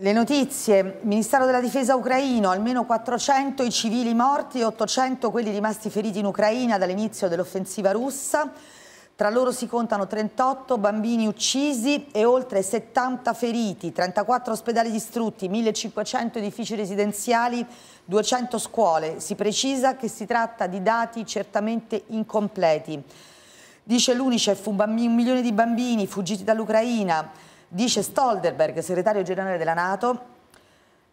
Le notizie, Ministero della Difesa ucraino, almeno 400 i civili morti e 800 quelli rimasti feriti in Ucraina dall'inizio dell'offensiva russa. Tra loro si contano 38 bambini uccisi e oltre 70 feriti, 34 ospedali distrutti, 1500 edifici residenziali, 200 scuole. Si precisa che si tratta di dati certamente incompleti. Dice l'Unicef un, un milione di bambini fuggiti dall'Ucraina, Dice Stolderberg, segretario generale della Nato,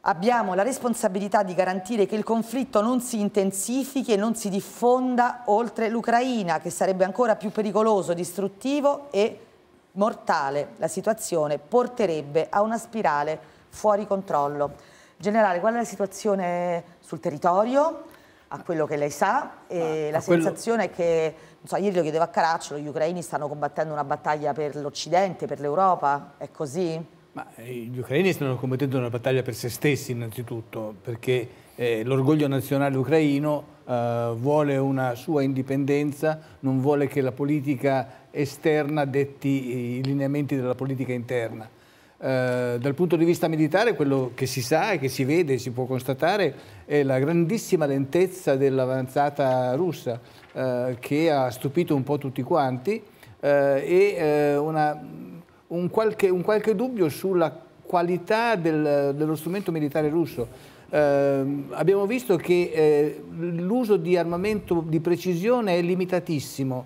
Abbiamo la responsabilità di garantire che il conflitto non si intensifichi e non si diffonda oltre l'Ucraina, che sarebbe ancora più pericoloso, distruttivo e mortale. La situazione porterebbe a una spirale fuori controllo. Generale, qual è la situazione sul territorio? a quello che lei sa e ah, la sensazione quello... è che, so, ieri lo chiedevo a Caracciolo, gli ucraini stanno combattendo una battaglia per l'Occidente, per l'Europa, è così? Ma eh, gli ucraini stanno combattendo una battaglia per se stessi innanzitutto, perché eh, l'orgoglio nazionale ucraino eh, vuole una sua indipendenza, non vuole che la politica esterna detti i lineamenti della politica interna. Eh, dal punto di vista militare quello che si sa e che si vede e si può constatare è la grandissima lentezza dell'avanzata russa eh, che ha stupito un po' tutti quanti eh, e eh, una, un, qualche, un, qualche, dubbio sulla qualità del, dello strumento militare russo. Eh, abbiamo visto che l'uso di armamento di precisione è limitatissimo.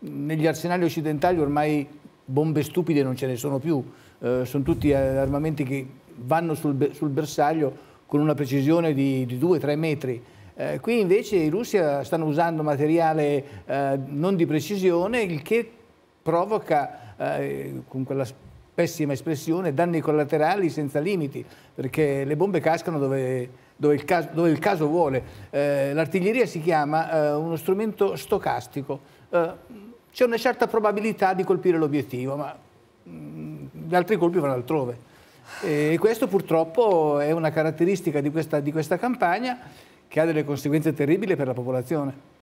negli arsenali occidentali ormai bombe stupide non ce ne sono più, eh, sono tutti eh, armamenti che vanno sul, sul bersaglio con una precisione di, 2-3 metri. Eh, qui invece i russi eh, stanno usando materiale eh, non di precisione, il che provoca, eh, con quella pessima espressione, danni collaterali senza limiti, perché le bombe cascano dove, dove, il, caso, dove il, caso, vuole. Eh, l'artiglieria si chiama uno strumento stocastico c'è una certa probabilità di colpire l'obiettivo, ma mm, gli altri colpi vanno altrove. E questo purtroppo è una caratteristica di questa, di questa campagna che ha delle conseguenze terribili per la popolazione.